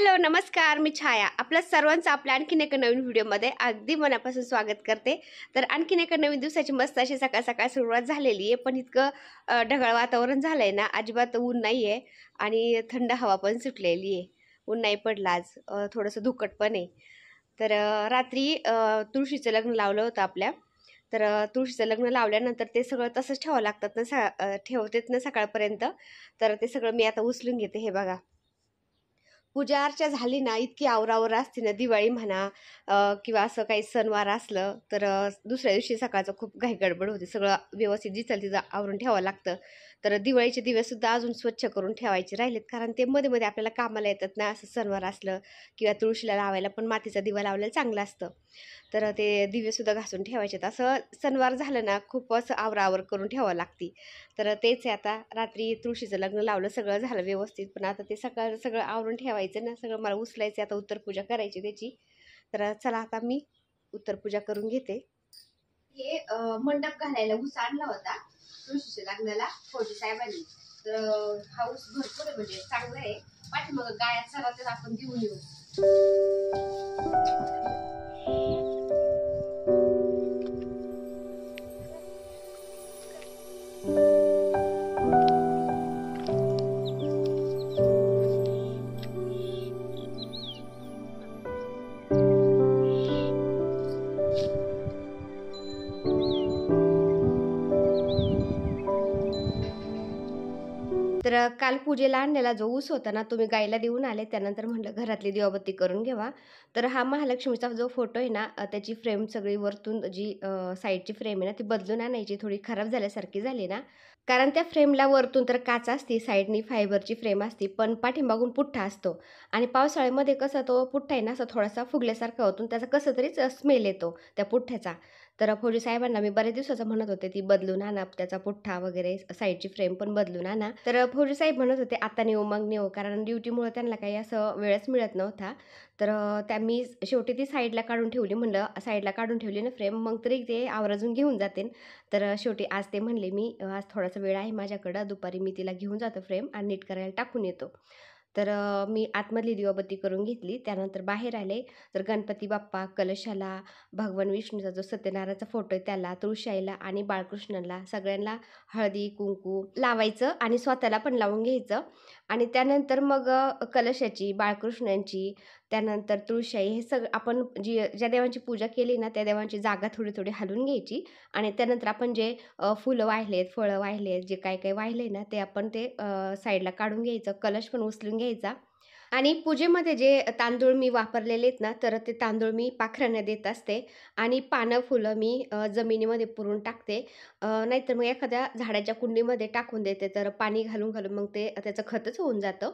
hello नमस्कार मी छाया आपल्या सर्वांचं आपल्या आणखीन एका नवीन व्हिडिओमध्ये अगदी मनापासून स्वागत करते तर आणखीन एका नवीन दिवसाची मस्त अशी सकाळ सकाळ सुरुवात झालेली आहे पण इतकं ढगाळ वातावरण झालं आहे ना अजिबात ऊन नाही आहे आणि थंड हवा पण सुटलेली आहे ऊन नाही पडला आज थोडंसं धुकट पण आहे तर रात्री तुळशीचं लग्न लावलं होतं आपल्या तर तुळशीचं लग्न लावल्यानंतर ते सगळं तसंच ठेवावं लागतात ना सा ठेवतेत ना सकाळपर्यंत तर ते सगळं मी आता उचलून घेते हे बघा पूजा अर्चा झाली ना इतकी आवरावर असते ना दिवाळी म्हणा किंवा असं काही सणवार असलं तर दुसऱ्या दिवशी सकाळचं खूप घाई गडबड होते सगळं व्यवस्थित जिथं तिथं आवरून ठेवावं लागतं तर दिवाळीचे दिवेसुद्धा अजून स्वच्छ करून ठेवायचे राहिलेत कारण ते मध्ये मध्ये आपल्याला कामाला येतात ना असं सणवार असलं किंवा तुळशीला लावायला पण मातीचा दिवा लावलेला चांगला असतं तर ते दिवेसुद्धा घासून ठेवायचेत असं सणवार झालं ना खूप असं आवरावर करून ठेवावं लागते तर तेच आहे आता रात्री तुळशीचं लग्न लावलं सगळं झालं व्यवस्थित पण आता ते सकाळ सगळं आवरून ठेवायचं ना सगळं मला उचलायचं आता उत्तर पूजा करायची त्याची तर चला आता मी उत्तर पूजा करून घेते हे मंडप घालायला ऊस होता तुळशीच्या लग्नाला फौजी साहेबांनी तर हाऊस भरपूर आहे म्हणजे चांगलं आहे पाठी मग गायात तर आपण घेऊन येऊ पूजेला आणलेला जो ऊस होता ना तुम्ही गायला देऊन आले त्यानंतर म्हटलं घरातली दिवाबत्ती करून घ्यावा तर हा महालक्ष्मीचा जो फोटो आहे ना त्याची फ्रेम सगळी वरतून जी साईडची फ्रेम आहे ना ती बदलून आणायची थोडी खराब झाल्यासारखी झाली ना कारण त्या फ्रेमला वरतून तर काच असते साईडनी फायबरची फ्रेम असते पण पाठिंबागून पुठ्ठा असतो आणि पावसाळ्यामध्ये कसा तो पुठ्ठा आहे ना असा थोडासा फुगल्यासारखा होतो त्याचा कसं तरीच स्मेल येतो त्या पुठ्ठ्याचा तर फौजी साहेबांना मी बऱ्याच दिवसाचं म्हणत होते ती बदलून आणा त्याचा पुठ्ठा वगैरे साईडची फ्रेम पण बदलून आणा तर फौजी साहेब म्हणत होते आता नेऊ मग नेऊ कारण ड्युटीमुळे त्यांना काही असं वेळच मिळत नव्हता तर त्या मी शेवटी ती साईडला काढून ठेवली म्हणलं साईडला काढून ठेवली ना फ्रेम मग तरी ते आवराजून घेऊन जाते तर शेवटी आज ते म्हणले मी आज थोडासा वेळ आहे माझ्याकडं दुपारी मी तिला घेऊन जातो फ्रेम आणि नीट करायला टाकून येतो तर मी आतमधली दिवाबत्ती करून घेतली त्यानंतर बाहेर आले तर गणपती बाप्पा कलशाला भगवान विष्णूचा जो सत्यनारायणाचा फोटो आहे त्याला तुळशाईला आणि बाळकृष्णाला सगळ्यांना हळदी कुंकू लावायचं आणि स्वतःला पण लावून घ्यायचं आणि त्यानंतर मग कलशाची बाळकृष्णांची त्यानंतर तुळशाई हे सगळं आपण जी ज्या देवांची पूजा केली ना त्या देवांची जागा थोडी थोडी हलून घ्यायची आणि त्यानंतर आपण जे फुलं वाहिले आहेत फळं वाहिलेत जे काय काय वाहिले ना ते आपण ते साईडला काढून घ्यायचं कलश पण उचलून घ्यायचा आणि पूजेमध्ये जे तांदूळ मी वापरलेले आहेत ना तर ते तांदूळ मी पाखरांना देत असते आणि पानं फुलं मी जमिनीमध्ये पुरून टाकते नाहीतर मग एखाद्या झाडाच्या कुंडीमध्ये टाकून देते तर पाणी घालून घालून मग ते त्याचं खतच होऊन जातं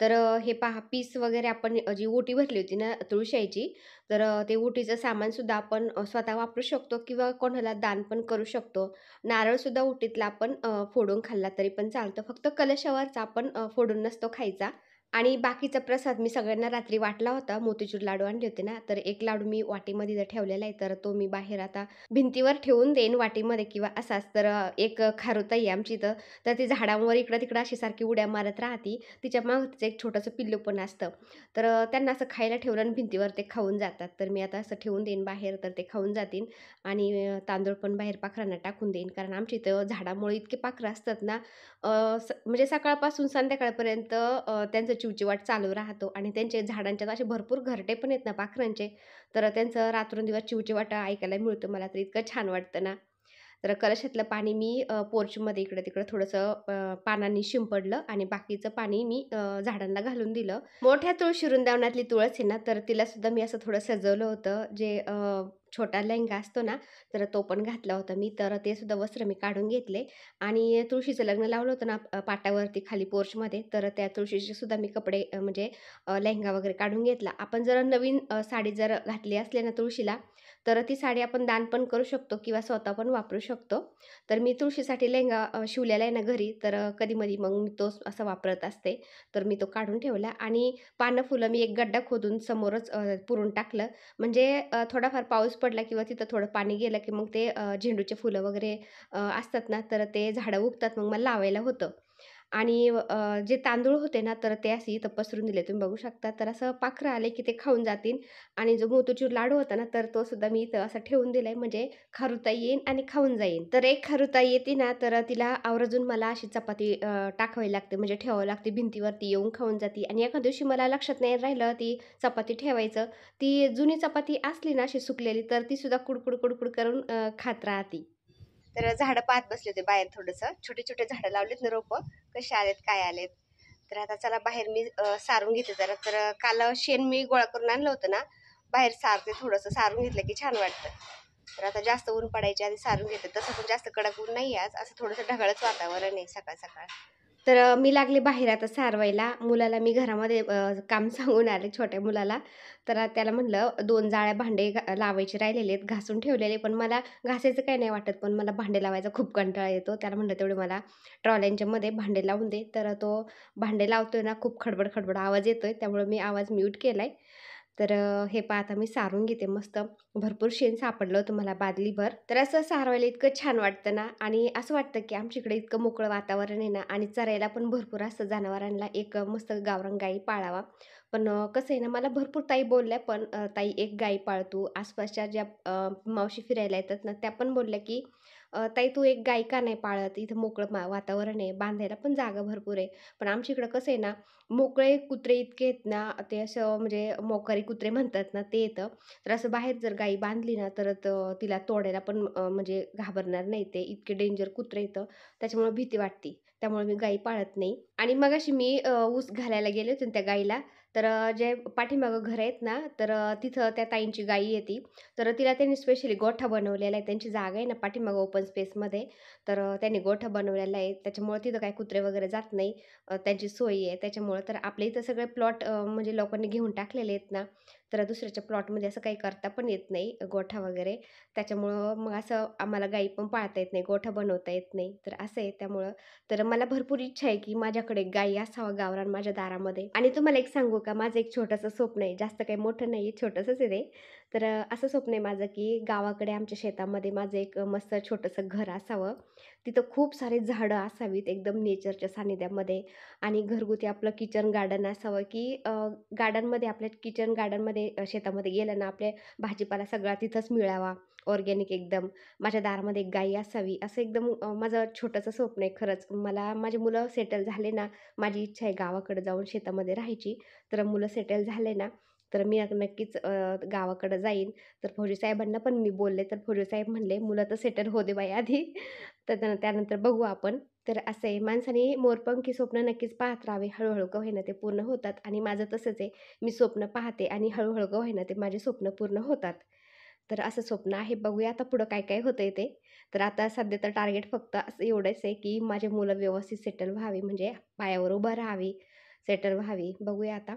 तर हे पहा पीस वगैरे आपण जी ओटी भरली होती ना तुळशाईची तर ते ओटीचं सामानसुद्धा आपण स्वतः वापरू शकतो किंवा कोणाला दान पण करू शकतो नारळसुद्धा ओटीतला आपण फोडून खाल्ला तरी पण चालतं फक्त कलशावरचा आपण फोडून नसतो खायचा आणि बाकीचा प्रसाद मी सगळ्यांना रात्री वाटला होता मोतीचूर लाडू आणले होते ना तर एक लाडू मी वाटीमध्ये जर ठेवलेला आहे तर तो मी बाहेर आता भिंतीवर ठेवून देईन वाटीमध्ये किंवा असाच तर एक आहे आमची इथं तर ती झाडांवर इकडं तिकडं अशी सारखी उड्या मारत राहती तिच्या माग तिचं एक छोटंसं पिल्लू पण असतं तर त्यांना असं खायला ठेवलं आणि भिंतीवर ते खाऊन जातात तर मी आता असं ठेवून देईन बाहेर तर ते खाऊन जातील आणि तांदूळ पण बाहेर पाखरांना टाकून देईन कारण आमची इथं झाडामुळे इतके पाखरं असतात ना म्हणजे सकाळपासून संध्याकाळपर्यंत त्यांचं चिवचिवाट चालू राहतो आणि त्यांचे झाडांच्यात असे भरपूर घरटे पण आहेत ना पाखरांचे तर त्यांचं रात्रंदिवस चिवचिवाट ऐकायला मिळतं मला तर इतकं छान वाटतं ना तर कलशातलं पाणी मी पोर्चमध्ये इकडं तिकडं थोडंसं पानांनी शिंपडलं आणि बाकीचं पाणी मी झाडांना घालून दिलं मोठ्या तुळशी वृंदावनातली तुळस आहे ना तर तिलासुद्धा मी असं थोडं सजवलं होतं जे छोटा लेहंगा असतो ना तर तो पण घातला होता मी तर ते सुद्धा वस्त्र मी काढून घेतले आणि तुळशीचं लग्न लावलं होतं ना पाटावरती खाली पोर्चमध्ये तर त्या तुळशीचे सुद्धा मी कपडे म्हणजे लेहंगा वगैरे काढून घेतला आपण जर नवीन साडी जर घातली असली ना तुळशीला तर ती साडी आपण दान पण करू शकतो किंवा स्वतः पण वापरू शकतो तर मी तुळशीसाठी लेंगा शिवलेला आहे ना घरी तर कधी मधी मग मी तो असा वापरत असते तर मी तो काढून ठेवला आणि पानं फुलं मी एक गड्डा खोदून समोरच पुरून टाकलं म्हणजे थोडाफार पाऊस पडला किंवा तिथं थोडं पाणी गेलं की मग ते झेंडूचे फुलं वगैरे असतात ना तर ते झाडं उगतात मग मला लावायला होतं आणि जे तांदूळ होते ना तर ते असे इथं पसरून दिले तुम्ही बघू शकता तर असं पाखरं आले की ते खाऊन जातील आणि जो मोतीचूर लाडू होता ना तर तो सुद्धा मी इथं असा ठेवून दिला आहे म्हणजे खारुता येईन आणि खाऊन जाईन तर एक खारुता येते ना तर तिला आवर्जून मला अशी चपाती टाकावी लागते म्हणजे ठेवावी लागते भिंतीवरती येऊन खाऊन जाते आणि एका दिवशी मला लक्षात नाही राहिलं ती चपाती ठेवायचं ती जुनी चपाती असली ना अशी सुकलेली तर ती सुद्धा कुडकुड कुडकुड करून खात राहते तर झाडं पाहत बसले होते बाहेर थोडंसं छोटे छोटे झाडं लावलेत ना रोपं कसे आलेत काय आलेत तर आता चला बाहेर मी सारून घेते जरा तर काल शेण मी गोळा करून आणलं होतं ना बाहेर सारते थोडंसं सारून घेतलं की छान वाटतं तर आता जास्त ऊन पडायच्या आधी सारून घेते तसं पण जास्त कडक ऊन नाही आज असं थोडंसं ढगाळच वातावरण आहे सकाळ सकाळ तर मी लागले बाहेर आता सारवायला मुलाला मी घरामध्ये काम सांगून आले छोट्या मुलाला तर त्याला म्हणलं दोन जाळ्या भांडे लावायचे राहिलेले आहेत घासून ठेवलेले पण मला घासायचं काही नाही वाटत पण मला भांडे लावायचा खूप कंटाळा येतो त्याला म्हणलं तेवढे मला ट्रॉल्यांच्यामध्ये भांडे लावून दे तर तो भांडे लावतोय ना खूप खडबड खडबड आवाज येतोय त्यामुळे मी आवाज म्यूट केला आहे तर हे पहा आता मी सारून घेते मस्त भरपूर शेण सापडलं होतं मला बादलीभर तर असं सारवायला इतकं छान वाटतं ना आणि असं वाटतं की आमच्याकडे इतकं मोकळं वातावरण आहे ना आणि चरायला पण भरपूर असं जनावरांना एक मस्त गावरंग गाई पाळावा पण कसं आहे ना मला भरपूर ताई बोलल्या पण ताई एक गाई पाळतो आसपासच्या ज्या मावशी फिरायला येतात ना त्या पण बोलल्या की ताई तू एक गायिका नाही पाळत इथं मोकळं वातावरण आहे बांधायला पण जागा भरपूर आहे पण आमच्या इकडं कसं आहे ना मोकळे कुत्रे इतके आहेत ना ते असं म्हणजे मोकारी कुत्रे म्हणतात ना ते येतं तर असं बाहेर जर गाई बांधली ना तर तिला तोडायला पण म्हणजे घाबरणार नाही ते इतके डेंजर कुत्रे येतं त्याच्यामुळे भीती वाटते त्यामुळे मी गाई पाळत नाही आणि मग अशी मी ऊस घालायला गेले होते त्या गाईला तर जे पाठीमागं घर आहेत ना तर तिथं त्या ताईंची गाई येते तर तिला त्यांनी स्पेशली गोठा बनवलेला आहे त्यांची जागा आहे ना पाठीमागं ओपन स्पेसमध्ये तर त्यांनी गोठा बनवलेला आहे त्याच्यामुळे तिथं काय कुत्रे वगैरे जात नाही त्यांची सोय आहे त्याच्यामुळं तर आपल्या इथं सगळे प्लॉट म्हणजे लोकांनी घेऊन टाकलेले आहेत ना तर दुसऱ्याच्या प्लॉटमध्ये असं काही करता पण येत नाही गोठा वगैरे त्याच्यामुळं मग असं आम्हाला गाई पण पाळता येत नाही गोठा बनवता येत नाही तर असं आहे त्यामुळं तर मला भरपूर इच्छा आहे की माझ्याकडे गाई असावा गावरान माझ्या दारामध्ये आणि तुम्हाला एक सांगू का माझं एक छोटंसं स्वप्न आहे जास्त काही मोठं नाही आहे छोटंसंच आहे ते तर असं स्वप्न आहे माझं की गावाकडे आमच्या शेतामध्ये माझं एक मस्त छोटंसं घर असावं तिथं खूप सारे झाडं असावीत एकदम नेचरच्या सानिध्यामध्ये आणि घरगुती आपलं किचन गार्डन असावं की गार्डनमध्ये आपल्या किचन गार्डनमध्ये शेतामध्ये गेलं ना आपल्या भाजीपाला सगळा तिथंच मिळावा ऑर्गॅनिक एकदम माझ्या दारामध्ये एक गाई असावी असं एकदम माझं छोटंसं स्वप्न आहे खरंच मला माझे मुलं सेटल झाले ना माझी इच्छा आहे गावाकडे जाऊन शेतामध्ये राहायची तर मुलं सेटल झाले ना तर मी नक्कीच गावाकडं जाईन तर फौजी साहेबांना पण मी बोलले तर फौजी साहेब म्हणले मुलं तर सेटल हो दे बाई आधी तर त्यानंतर बघू आपण तर असं आहे माणसाने मोरपंखी स्वप्न नक्कीच पाहत राहावे हळूहळू का ते पूर्ण होतात आणि माझं तसंच आहे मी स्वप्न पाहते आणि हळूहळू का ते माझे स्वप्न पूर्ण होतात तर असं स्वप्न आहे बघूया आता पुढं काय काय होतंय ते तर आता सध्या तर टार्गेट फक्त असं एवढंच आहे की माझे मुलं व्यवस्थित सेटल व्हावी म्हणजे पायावर उभं राहावी सेटल व्हावी बघूया आता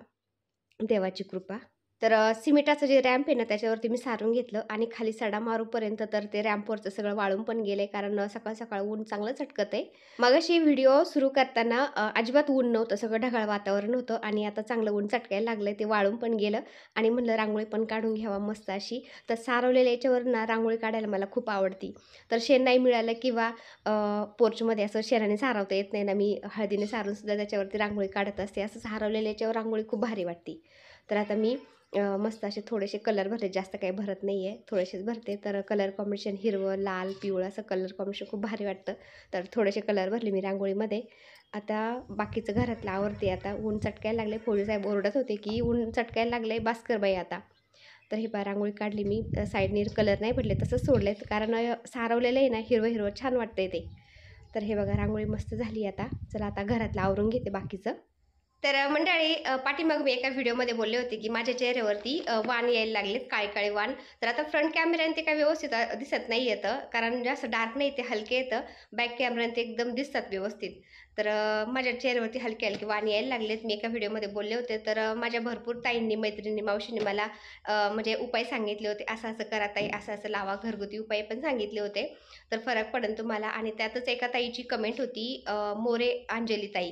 देवाची कृपा तर सिमेंटाचं जे रॅम्प आहे ना त्याच्यावरती मी सारून घेतलं आणि खाली सडा मारूपर्यंत तर ते रॅम्पवरचं सगळं वाळून पण गेलं आहे कारण सकाळ सकाळ ऊन चांगलं चटकत आहे अशी व्हिडिओ सुरू करताना अजिबात ऊन नव्हतं सगळं ढगाळ वातावरण होतं आणि आता चांगलं ऊन चटकायला लागलं ते वाळून पण गेलं आणि म्हणलं रांगोळी पण काढून घ्यावा मस्त अशी तर सारवलेल्या याच्यावर ना रांगोळी काढायला मला खूप आवडती तर शेण नाही मिळालं किंवा पोर्चमध्ये असं शेणाने सारवता येत नाही ना मी हळदीने सारून सुद्धा त्याच्यावरती रांगोळी काढत असते असं सारवलेल्या याच्यावर रांगोळी खूप भारी वाटते तर आता मी मस्त असे थोडेसे कलर भरले जास्त काही भरत नाही आहे थोडेसेच भरते तर कलर कॉम्बिनेशन हिरवं लाल पिवळं असं कलर कॉम्बिनेशन खूप भारी वाटतं तर थोडेसे कलर भरले मी रांगोळीमध्ये आता बाकीचं घरातलं आवडते आता ऊन चटकायला लागले फोळी साहेब ओरडत होते की ऊन चटकायला लागले बास्कर बाई आता तर हे पा रांगोळी काढली मी साईडने कलर नाही पडले तसंच सोडले कारण सारवलेलं आहे ना हिरवं हिरवं छान वाटतंय ते तर हे बघा रांगोळी मस्त झाली आता चला आता घरातलं आवरून घेते बाकीचं तर मंडळी पाठीमाग मी एका व्हिडिओमध्ये बोलले होते की माझ्या चेहऱ्यावरती वाण यायला लागलेत काळे काळे वाण तर आता फ्रंट कॅमेऱ्याने ते काय व्यवस्थित दिसत नाही येतं कारण जास्त डार्क नाही ते हलके येतं बॅक कॅमेऱ्याने ते एकदम दिसतात व्यवस्थित तर माझ्या चेहऱ्यावरती हलके हलके वाण यायला लागलेत मी एका व्हिडिओमध्ये बोलले होते तर माझ्या भरपूर ताईंनी मैत्रिणी मावशींनी मला म्हणजे उपाय सांगितले होते असं असं करा ताई असं असं लावा घरगुती उपाय पण सांगितले होते तर फरक पडेल तुम्हाला आणि त्यातच एका ताईची कमेंट होती मोरे अंजली ताई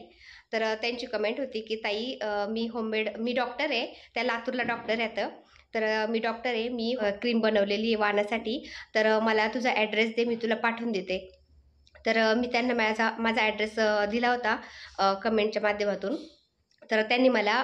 तर त्यांची कमेंट होती की ताई मी होममेड मी डॉक्टर आहे त्या लातूरला डॉक्टर येतं तर मी डॉक्टर आहे मी क्रीम बनवलेली आहे वानासाठी तर मला तुझा ॲड्रेस दे मी तुला पाठवून देते तर मी त्यांना माझा माझा ॲड्रेस दिला होता कमेंटच्या माध्यमातून तर त्यांनी मला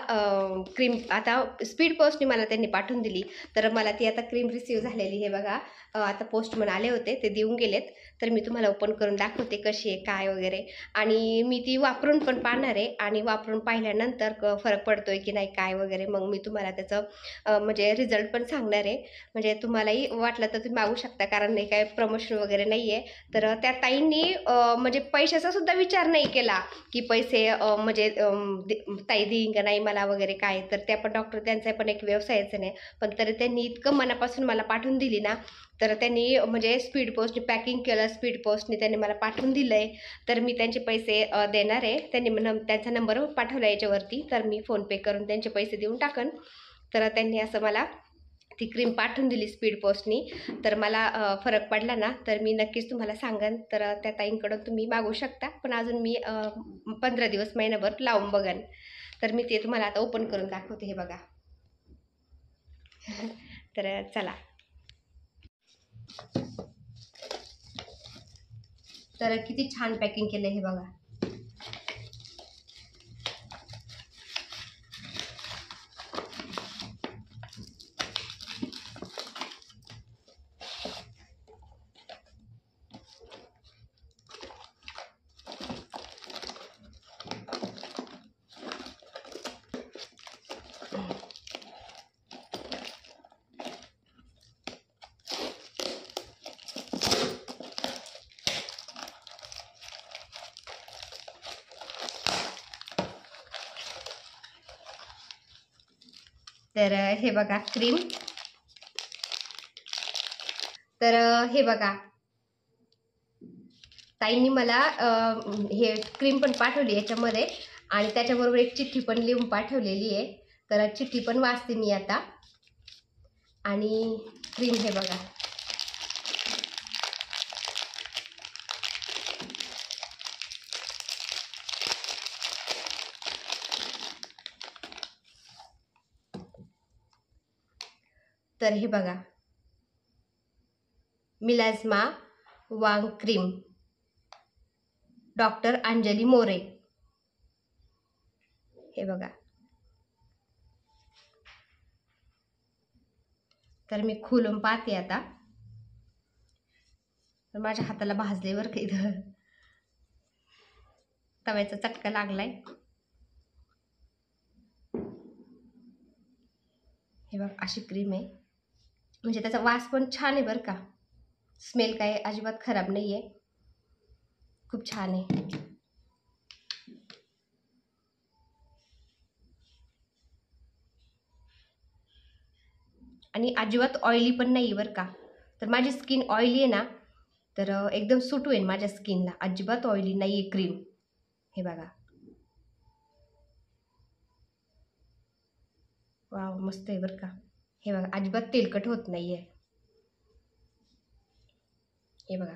क्रीम आता स्पीड पोस्टने मला त्यांनी पाठवून दिली तर मला ती आता क्रीम रिसीव झालेली हे बघा आता पोस्टमन आले होते ते देऊन गेलेत तर मी तुम्हाला ओपन करून दाखवते कशी आहे काय वगैरे आणि मी ती वापरून पण पाहणार आहे आणि वापरून पाहिल्यानंतर फरक पडतो की नाही काय वगैरे मग मी तुम्हाला त्याचं म्हणजे रिझल्ट पण सांगणार आहे म्हणजे तुम्हालाही वाटलं तर तुम्ही मागू शकता कारण नाही काय प्रमोशन वगैरे नाही आहे तर त्या ताईंनी म्हणजे पैशाचा सुद्धा विचार नाही केला की पैसे म्हणजे ताई देईन का नाही मला वगैरे काय तर त्या पण डॉक्टर त्यांचा पण एक व्यवसायच नाही पण तरी त्यांनी इतकं मनापासून मला पाठवून दिली ना तर त्यांनी म्हणजे स्पीड पोस्टने पॅकिंग केलं स्पीड पोस्टने त्यांनी मला पाठवून दिलं आहे तर मी त्यांचे पैसे देणार आहे त्यांनी नं त्यांचा नंबर पाठवला याच्यावरती तर मी फोनपे करून त्यांचे पैसे देऊन टाकन तर त्यांनी असं मला ती क्रीम पाठवून दिली स्पीड पोस्टनी तर मला फरक पडला ना तर मी नक्कीच तुम्हाला सांगन तर त्या ताईंकडून तुम्ही मागू शकता पण अजून मी पंधरा दिवस महिनाभर लावून बघन तर मी ते तुम्हाला आता ओपन करून दाखवते हे बघा तर चला तर किती छान पॅकिंग केलं हे बघा तर हे बघा क्रीम तर हे बघा ताईंनी मला हे क्रीम पण पाठवली याच्यामध्ये आणि त्याच्याबरोबर एक चिठ्ठी पण लिहून पाठवलेली आहे तर चिठ्ठी पण वाचते मी आता आणि क्रीम हे बघा तर हे बघा मिलाझमा वांग क्रीम डॉक्टर अंजली मोरे हे बघा तर मी खुलून पाहते आता तर माझ्या हाताला भाजले काही तव्याचा चटका लागलाय हे बघा अशी क्रीम आहे म्हणजे त्याचा वास पण छान आहे बरं का स्मेल काय अजिबात खराब नाही आहे खूप छान आहे आणि अजिबात ऑइली पण नाही आहे बरं का तर माझी स्किन ऑइली आहे ना तर एकदम सुटू आहे माझ्या स्किनला अजिबात ऑइली नाही आहे क्रीम हे बघा वाव मस्त आहे बरं का हे बघा अजिबात तेलकट होत नाही आहे हे बघा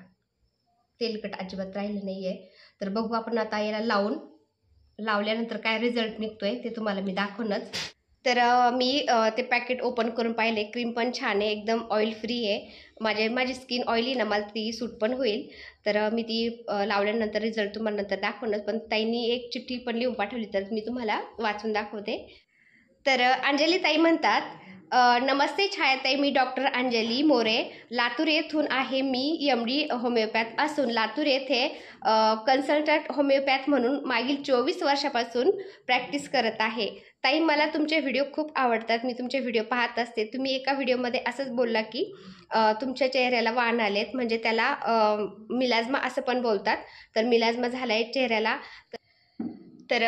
तेलकट अजिबात राहिलं नाही आहे तर बघू आपण आता याला लावून लावल्यानंतर काय रिझल्ट निघतोय ते तुम्हाला मी दाखवूनच तर मी ते पॅकेट ओपन करून पाहिले क्रीम पण छान आहे एकदम ऑइल फ्री आहे माझे माझी स्किन ऑइली ना मला ती सूट पण होईल तर मी ती लावल्यानंतर रिझल्ट तुम्हाला नंतर दाखवणार पण ताईंनी एक चिठ्ठी पण लिहून पाठवली तर मी तुम्हाला वाचून दाखवते तर अंजली ताई म्हणतात नमस्ते छायाताई मी डॉक्टर अंजली मोरे लातूर येथून आहे मी एम डी होमिओपॅथ असून लातूर येथे कन्सल्टंट होमिओपॅथ म्हणून मागील चोवीस वर्षापासून प्रॅक्टिस करत आहे ताई मला तुमचे व्हिडिओ खूप आवडतात मी तुमचे व्हिडिओ पाहत असते तुम्ही एका व्हिडिओमध्ये असंच बोलला की तुमच्या चेहऱ्याला वाण आलेत म्हणजे त्याला मिलाजमा असं पण बोलतात तर मिलाजमा झाला आहे चेहऱ्याला तर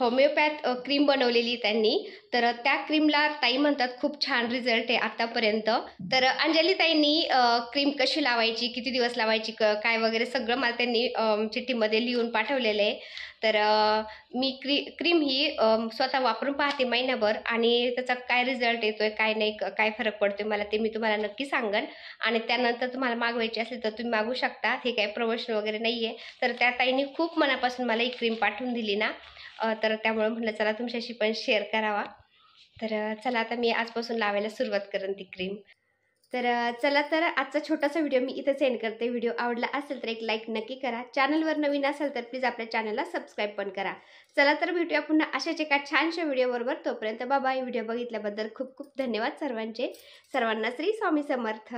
होमिओपॅथ क्रीम बनवलेली त्यांनी तर त्या क्रीमला ताई म्हणतात खूप छान रिझल्ट आहे आतापर्यंत तर अंजली ताईंनी क्रीम कशी लावायची किती दिवस लावायची काय वगैरे सगळं मला त्यांनी चिठ्ठीमध्ये लिहून पाठवलेलं आहे तर मी क्री क्रीम ही स्वतः वापरून पाहते महिनाभर आणि त्याचा काय रिझल्ट येतोय काय नाही काय फरक पडतोय मला ते मी तुम्हाला नक्की सांगन आणि त्यानंतर तुम्हाला मागवायची असेल तर तुम्ही मागू शकता हे काही प्रमोशन वगैरे नाही आहे तर त्या ताईने खूप मनापासून मला ही क्रीम पाठवून दिली ना तर त्यामुळे म्हटलं चला तुमच्याशी पण शेअर करावा तर चला आता मी आजपासून लावायला सुरुवात करेन ती क्रीम तर चला तर आजचा छोटासा व्हिडिओ मी इथं सेंड करते व्हिडिओ आवडला असेल तर एक लाईक नक्की करा चॅनलवर नवीन असेल तर प्लीज आपल्या चॅनलला सबस्क्राईब पण करा चला तर भेटूया पुन्हा अशाच एका छानशा व्हिडिओबरोबर तोपर्यंत बाबा हे व्हिडिओ बघितल्याबद्दल खूप खूप धन्यवाद सर्वांचे सर्वांना श्री स्वामी समर्थ